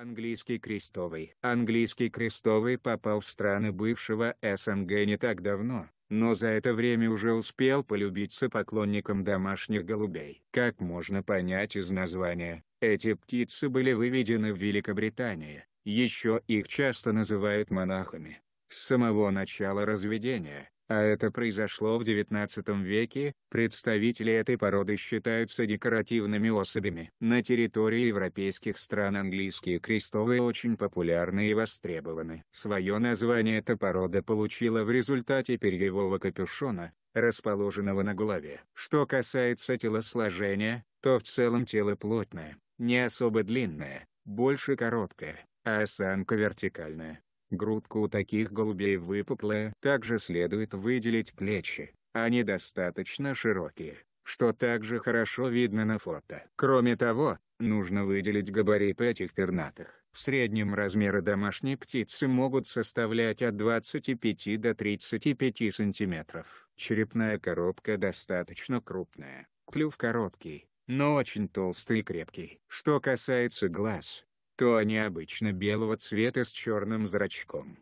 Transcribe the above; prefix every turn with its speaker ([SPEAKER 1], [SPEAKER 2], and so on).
[SPEAKER 1] Английский крестовый. Английский крестовый попал в страны бывшего СНГ не так давно, но за это время уже успел полюбиться поклонникам домашних голубей. Как можно понять из названия, эти птицы были выведены в Великобритании, еще их часто называют монахами. С самого начала разведения, а это произошло в XIX веке, представители этой породы считаются декоративными особями. На территории европейских стран английские крестовые очень популярны и востребованы. Свое название эта порода получила в результате перьевого капюшона, расположенного на голове. Что касается телосложения, то в целом тело плотное, не особо длинное, больше короткое, а осанка вертикальная. Грудка у таких голубей выпуклая. Также следует выделить плечи. Они достаточно широкие, что также хорошо видно на фото. Кроме того, нужно выделить габариты этих пернатых. В среднем размеры домашней птицы могут составлять от 25 до 35 сантиметров. Черепная коробка достаточно крупная, клюв короткий, но очень толстый и крепкий. Что касается глаз, то
[SPEAKER 2] они обычно белого цвета с черным зрачком.